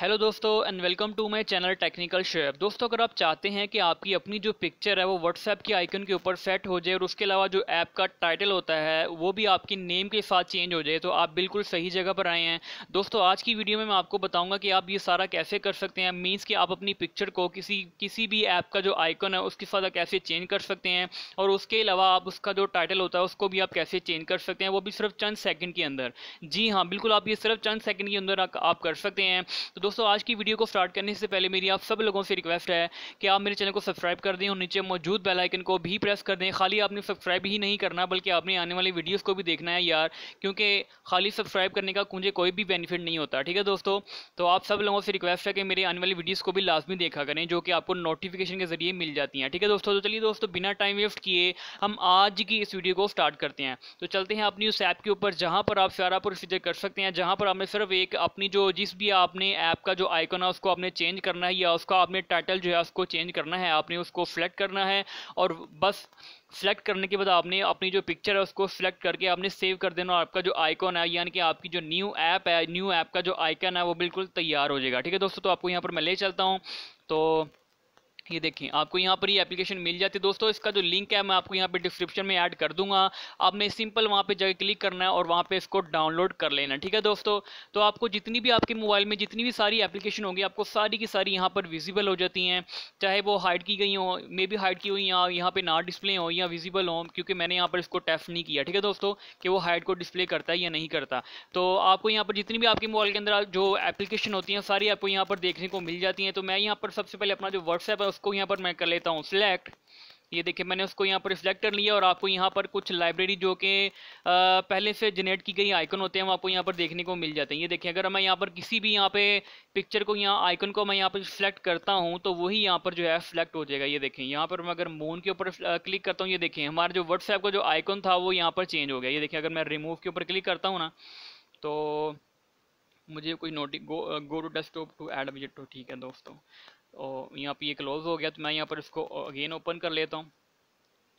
hello दोस्तों and welcome to my channel technical share दोस्तों अगर आप चाहते हैं कि आपकी अपनी जो पिक्चर है वो व्हाट्सएप के आइकन के ऊपर सेट हो जाए और उसके अलावा जो ऐप का टाइटल होता है वो भी आपकी नेम के साथ चेंज हो जाए तो आप बिल्कुल सही जगह पर आए हैं दोस्तों आज की वीडियो में मैं आपको बताऊँगा कि आप ये सारा कैसे कर सकते हैं मीन्स कि आप अपनी पिक्चर को किसी किसी भी ऐप का जो आइकन है उसके साथ कैसे चेंज कर सकते हैं और उसके अलावा आप उसका जो टाइटल होता है उसको भी आप कैसे चेंज कर सकते हैं वो भी सिर्फ चंद सेकेंड के अंदर जी हाँ बिल्कुल आप ये सिर्फ चंद सेकेंड के अंदर आप कर सकते हैं तो दोस्तों आज की वीडियो को स्टार्ट करने से पहले मेरी आप सब लोगों से रिक्वेस्ट है कि आप मेरे चैनल को सब्सक्राइब कर दें और नीचे मौजूद बेल आइकन को भी प्रेस कर दें खाली आपने सब्सक्राइब ही नहीं करना बल्कि आपने आने वाली वीडियोस को भी देखना है यार क्योंकि खाली सब्सक्राइब करने का मुझे कोई भी बेनिफिट नहीं होता ठीक है दोस्तों तो आप सब लोगों से रिक्वेस्ट है कि मेरे आने वाली वीडियोज़ को भी लाजमी देखा करें जो कि आपको नोटिफिकेशन के जरिए मिल जाती हैं ठीक है दोस्तों तो चलिए दोस्तों बिना टाइम वेस्ट किए हम आज की इस वीडियो को स्टार्ट करते हैं तो चलते हैं अपनी उस ऐप के ऊपर जहाँ पर आप सारा प्रोसीजर कर सकते हैं जहाँ पर आपने सिर्फ एक अपनी जो जिस भी आपने ऐप आपका जो आइकन है उसको आपने चेंज करना है या उसका आपने टाइटल जो है उसको चेंज करना है आपने उसको सेलेक्ट करना है और बस सेलेक्ट करने के बाद आपने अपनी जो पिक्चर है उसको सेलेक्ट करके आपने सेव कर देना और आपका जो आइकॉन है यानी कि आपकी जो न्यू ऐप है न्यू ऐप का जो आइकन है वो बिल्कुल तैयार हो जाएगा ठीक है दोस्तों तो आपको यहाँ पर मैं ले चलता हूँ तो ये देखें आपको यहाँ पर ये एप्लीकेशन मिल जाती है दोस्तों इसका जो लिंक है मैं आपको यहाँ पे डिस्क्रिप्शन में ऐड कर दूंगा आपने सिंपल वहाँ पे जाके क्लिक करना है और वहाँ पे इसको डाउनलोड कर लेना ठीक है दोस्तों तो आपको जितनी भी आपके मोबाइल में जितनी भी सारी एप्लीकेशन होगी आपको सारी की सारी यहाँ पर विजिबल हो जाती हैं चाहे वो हाइड की गई हो मे भी हाइड की हुई या यहाँ पर ना डिस्प्ले हो या विजिबल हो क्योंकि मैंने यहाँ पर इसको टेस्ट नहीं किया ठीक है दोस्तों कि वो हाइड को डिस्प्ले करता है या नहीं करता तो आपको यहाँ पर जितनी भी आपके मोबाइल के अंदर जो एप्लीकेशन होती हैं सारी आपको यहाँ पर देखने को मिल जाती हैं तो मैं यहाँ पर सबसे पहले अपना जो व्हाट्सएप है उसको यहाँ पर मैं कर लेता हूँ सिलेक्ट ये देखिए मैंने उसको यहाँ पर सिलेक्ट कर लिया और आपको यहाँ पर कुछ लाइब्रेरी जो कि पहले से जनरेट की गई आइकन होते हैं वो आपको यहाँ पर देखने को मिल जाते हैं ये देखिए अगर मैं यहाँ पर किसी भी यहाँ पे पिक्चर को यहाँ आइकन को मैं यहाँ पर सिलेक्ट करता हूँ तो वही यहाँ पर जो है सिलेक्ट हो जाएगा ये देखें यहाँ पर मैं अगर मून के ऊपर क्लिक करता हूँ ये देखें हमारे जो व्हाट्सएप का जो आइकन था वो यहाँ पर चेंज हो गया ये देखें अगर मैं रिमूव के ऊपर क्लिक करता हूँ ना तो मुझे कोई notice go go to desktop to add visit to ठीक है दोस्तों और यहाँ पे ये क्लोज़ हो गया तो मैं यहाँ पर इसको अगेन ओपन कर लेता हूँ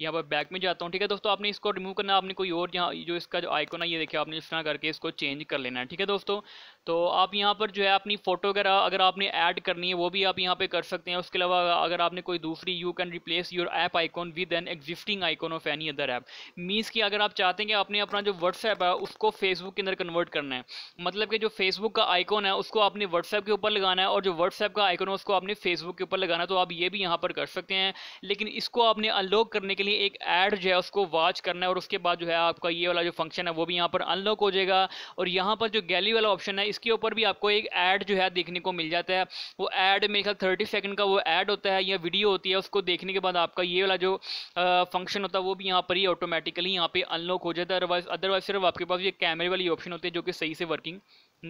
यहाँ पर बैक में जाता हूँ ठीक है दोस्तों आपने इसको रिमूव करना आपने कोई और यहाँ जो इसका जो आइकॉन है ये देखिए आपने इस तरह करके इसको चेंज कर लेना है ठीक है दोस्तों तो आप यहाँ पर जो है अपनी फ़ोटो वगैरह अगर आपने ऐड करनी है वो भी आप यहाँ पे कर सकते हैं उसके अलावा अगर आपने कोई दूसरी you can replace your app icon with an existing icon of any other app means कि अगर आप चाहते हैं कि आपने अपना जो व्हाट्सएप है उसको फेसबुक के अंदर कन्वर्ट करना है मतलब कि जो फेसबुक का आइकॉन है उसको आपने व्हाट्सएप के ऊपर लगाना है और जो व्हाट्सएप का आइकॉन है उसको आपने फेसबुक के ऊपर लगाना है तो आप ये भी यहाँ पर कर सकते हैं लेकिन इसको आपने अनलॉक करने के लिए ही एक ऐड जो है उसको वॉच करना है और उसके बाद जो है आपका ये वाला जो फंक्शन है वो भी यहाँ पर अनलॉक हो जाएगा और यहाँ पर जो गैली वाला ऑप्शन है इसके ऊपर भी आपको एक ऐड जो है देखने को मिल जाता है वो ऐड मेरे ख्याल थर्टी सेकेंड का वो ऐड होता है या वीडियो होती है उसको देखने के बाद आपका ये वाला जो फंक्शन होता है वो भी यहाँ पर ही ऑटोमेटिकली यहाँ पर अनलॉक हो जाता है अदरवाइज अदरवाइज सिर्फ आपके पास ये कैमरे वाली ऑप्शन होती है जो कि सही से वर्किंग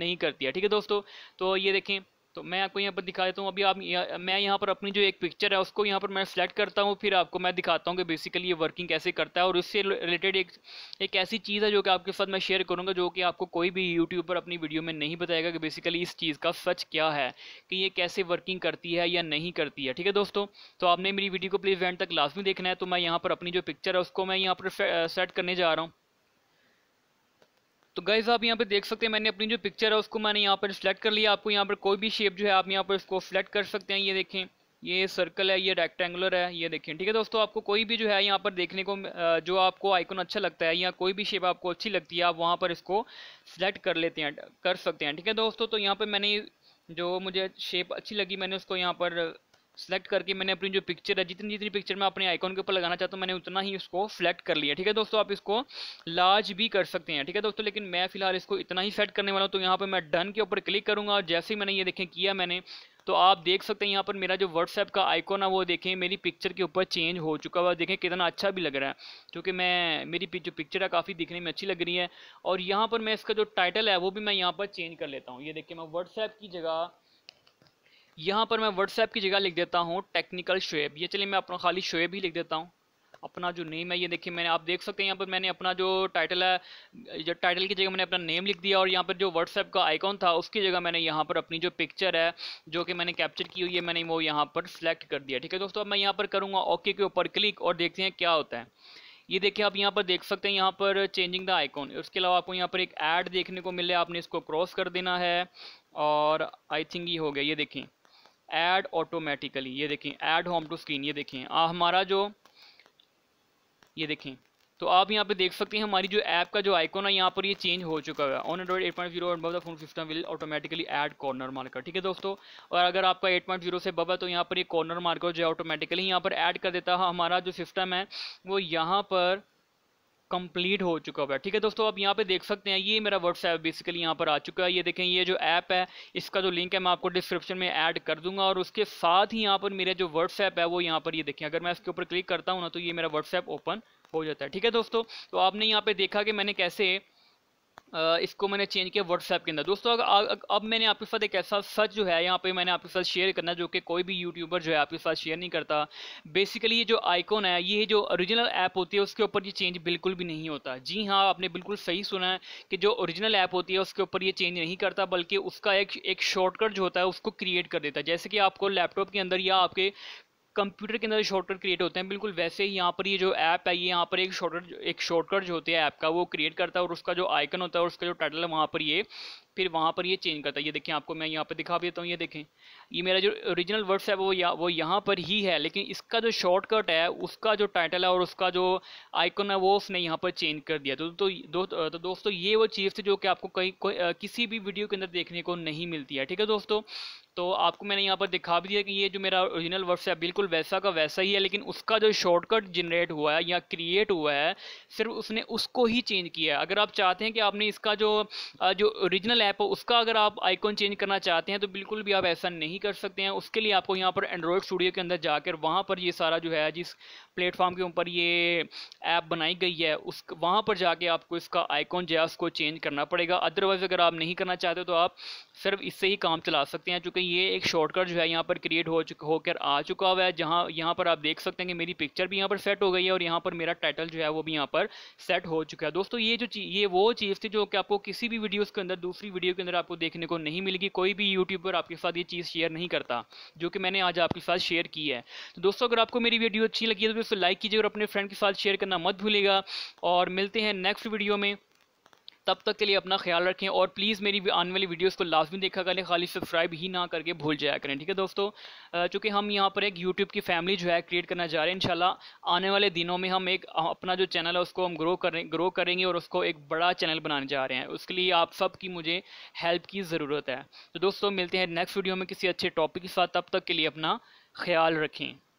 नहीं करती है ठीक है दोस्तों तो ये देखें तो मैं आपको यहाँ पर दिखा देता हूँ अभी आप या, मैं यहाँ पर अपनी जो एक पिक्चर है उसको यहाँ पर मैं सेलेक्ट करता हूँ फिर आपको मैं दिखाता हूँ कि बेसिकली ये वर्किंग कैसे करता है और उससे रिलेटेड एक एक ऐसी चीज़ है जो कि आपके साथ मैं शेयर करूँगा जो कि आपको कोई भी यूट्यूब पर अपनी वीडियो में नहीं बताएगा कि बेसिकली इस चीज़ का सच क्या है कि ये कैसे वर्किंग करती है या नहीं करती है ठीक है दोस्तों तो आपने मेरी वीडियो को प्लीज़ एंड तक लास्ट में देखना है तो मैं यहाँ पर अपनी जो पिक्चर है उसको मैं यहाँ पर सेट करने जा रहा हूँ तो गाइज आप यहाँ पे देख सकते हैं मैंने अपनी जो पिक्चर है उसको मैंने यहाँ पर सिलेक्ट कर लिया आपको यहाँ पर कोई भी शेप जो है आप यहाँ पर इसको सिलेक्ट कर सकते हैं ये देखें ये सर्कल है ये रेक्टेंगुलर है ये देखें ठीक है दोस्तों आपको कोई भी जो है यहाँ पर देखने को जो आपको आइकन अच्छा लगता है या कोई भी शेप आपको अच्छी लगती है आप वहाँ पर इसको सिलेक्ट कर लेते हैं कर सकते हैं ठीक है दोस्तों तो यहाँ पर मैंने जो मुझे शेप अच्छी लगी मैंने उसको यहाँ पर सेलेक्ट करके मैंने अपनी जो पिक्चर है जितनी जितनी पिक्चर मैं अपने आइकॉन के ऊपर लगाना चाहता हूँ मैंने उतना ही उसको सेलेक्ट कर लिया ठीक है दोस्तों आप इसको लार्ज भी कर सकते हैं ठीक है दोस्तों लेकिन मैं फिलहाल इसको इतना ही सेट करने वाला हूँ तो यहाँ पर मैं डन के ऊपर क्लिक करूँगा और जैसे ही मैंने ये देखें किया मैंने तो आप देख सकते हैं यहाँ पर मेरा जो व्हाट्सएप का आइकॉन है वो देखें मेरी पिक्चर के ऊपर चेंज हो चुका है देखें कितना अच्छा भी लग रहा है क्योंकि मैं मेरी जो पिक्चर है काफ़ी दिखने में अच्छी लग रही है और यहाँ पर मैं इसका जो टाइटल है वो भी मैं यहाँ पर चेंज कर लेता हूँ ये देखिए मैं व्हाट्सएप की जगह यहाँ पर मैं व्हाट्सएप की जगह लिख देता हूँ टेक्निकल शुएब ये चलिए मैं अपना खाली शुएब ही लिख देता हूँ अपना जो नेम है ये देखिए मैंने आप देख सकते हैं यहाँ पर मैंने अपना जो टाइटल है जो टाइटल की जगह मैंने अपना नेम लिख दिया और यहाँ पर जो व्हाट्सएप का आइकॉन था उसकी जगह मैंने यहाँ पर अपनी जो पिक्चर है जो कि मैंने कैप्चर की हुई है मैंने वो यहाँ पर सिलेक्ट कर दिया ठीक है दोस्तों अब मैं यहाँ पर करूँगा ओके के ऊपर क्लिक और देखते हैं क्या होता है ये देखिए आप यहाँ पर देख सकते हैं यहाँ पर चेंजिंग द आइकॉन उसके अलावा आपको यहाँ पर एक ऐड देखने को मिले आपने इसको क्रॉस कर देना है और आई थिंक ये हो गया ये देखें ऐड ऑटोमेटिकली ये देखें ऐड होम टू स्क्रीन ये देखें आ, हमारा जो ये देखें तो आप यहाँ पे देख सकते हैं हमारी जो ऐप का जो आइकॉन है यहाँ पर ये चेंज हो चुका है on Android eight point zero and phone system will automatically add corner marker ठीक है दोस्तों और अगर आपका एट पॉइंट जीरो से बब है तो यहाँ पर ये कॉर्नर मार्कर जो है ऑटोमेटिकली यहाँ पर ऐड कर देता है हाँ, हमारा जो सिस्टम है वो यहाँ पर कंप्लीट हो चुका हुआ है ठीक है दोस्तों आप यहाँ पे देख सकते हैं ये मेरा व्हाट्सएप बेसिकली यहाँ पर आ चुका है ये देखें ये जो ऐप है इसका जो लिंक है मैं आपको डिस्क्रिप्शन में ऐड कर दूंगा और उसके साथ ही यहाँ पर मेरा जो व्हाट्सएप है वो यहाँ पर ये देखें अगर मैं इसके ऊपर क्लिक करता हूँ ना तो ये मेरा व्हाट्सएप ओपन हो जाता है ठीक है दोस्तों तो आपने यहाँ पे देखा कि मैंने कैसे इसको मैंने चेंज किया व्हाट्सएप के अंदर दोस्तों अगर अब मैंने आपके साथ एक ऐसा सच जो है यहाँ पे मैंने आपके साथ शेयर करना जो कि कोई भी यूट्यूबर जो है आपके साथ शेयर नहीं करता बेसिकली ये जो आइकॉन है ये जो ओरिजिनल ऐप होती है उसके ऊपर ये चेंज बिल्कुल भी नहीं होता जी हाँ आपने बिल्कुल सही सुना है कि जो ओरिजिनल ऐप होती है उसके ऊपर ये चेंज नहीं करता बल्कि उसका एक एक शॉर्टकट जो होता है उसको क्रिएट कर देता है जैसे कि आपको लैपटॉप के अंदर या आपके कंप्यूटर के अंदर शॉर्टकट क्रिएट होते हैं बिल्कुल वैसे ही यहाँ पर ये जो ऐप है ये यहाँ पर एक शॉर्टकट एक शॉर्टकट जो होती है ऐप का वो क्रिएट करता है और उसका जो आइकन होता है और उसका जो टाइटल है वहाँ पर ये फिर वहाँ पर ये चेंज करता है ये देखें आपको मैं यहाँ पर दिखा भी देता हूँ ये देखें ये मेरा जो ओरिजिनल वर्ड्स है वो या वो यहाँ पर ही है लेकिन इसका जो शॉर्टकट है उसका जो टाइटल है और उसका जो आइकन है वो उसने यहाँ पर चेंज कर दिया तो, तो, दो, तो दोस्तों ये वो चीज़ थी जो कि आपको कहीं किसी भी वीडियो के अंदर देखने को नहीं मिलती है ठीक है दोस्तों तो आपको मैंने यहाँ पर दिखा भी दिया कि ये जो मेरा ओरिजिनल वर्ड्स है बिल्कुल वैसा का वैसा ही है लेकिन उसका जो शॉर्टकट जनरेट हुआ है या क्रिएट हुआ है सिर्फ उसने उसको ही चेंज किया है अगर आप चाहते हैं कि आपने इसका जो जो ओरिजिनल ऐप हो उसका अगर आप आइकॉन चेंज करना चाहते हैं तो बिल्कुल भी आप ऐसा नहीं कर सकते हैं उसके लिए आपको यहाँ पर एंड्रॉयड स्टूडियो के अंदर जाकर वहाँ पर ये सारा जो है जिस प्लेटफॉर्म के ऊपर ये ऐप बनाई गई है उस वहाँ पर जाके आपको इसका आइकॉन जो है उसको चेंज करना पड़ेगा अदरवाइज़ अगर आप नहीं करना चाहते तो आप सिर्फ इससे ही काम चला सकते हैं चूँकि ये एक शॉर्टकट जो है यहाँ पर क्रिएट हो चुका होकर आ चुका हुआ है जहाँ यहाँ पर आप देख सकते हैं कि मेरी पिक्चर भी यहाँ पर सेट हो गई है और यहाँ पर मेरा टाइटल जो है वो भी यहाँ पर सेट हो चुका है दोस्तों ये जो ये वो चीज़ थी जो कि आपको किसी भी वीडियोज़ के अंदर दूसरी वीडियो के अंदर आपको देखने को नहीं मिलेगी कोई भी यूट्यूबर आपके साथ ये चीज़ शेयर नहीं करता जो कि मैंने आज आपके साथ शेयर की है तो दोस्तों अगर आपको मेरी वीडियो अच्छी लगी है तो दोस्तों लाइक कीजिए और अपने फ्रेंड के साथ शेयर करना मत भूलेगा और मिलते हैं नेक्स्ट वीडियो में तब तक के लिए अपना ख्याल रखें और प्लीज़ मेरी आने वाली वीडियोस को लाजमी देखा करें खाली सब्सक्राइब ही ना करके भूल जाया करें ठीक है दोस्तों चूँकि हम यहाँ पर एक यूट्यूब की फैमिली जो है क्रिएट करना जा रहे हैं इंशाल्लाह आने वाले दिनों में हम एक अपना जो चैनल है उसको हम ग्रो करें ग्रो करेंगे और उसको एक बड़ा चैनल बनाने जा रहे हैं उसके लिए आप सबकी मुझे हेल्प की ज़रूरत है तो दोस्तों मिलते हैं नेक्स्ट वीडियो में किसी अच्छे टॉपिक के साथ तब तक के लिए अपना ख्याल रखें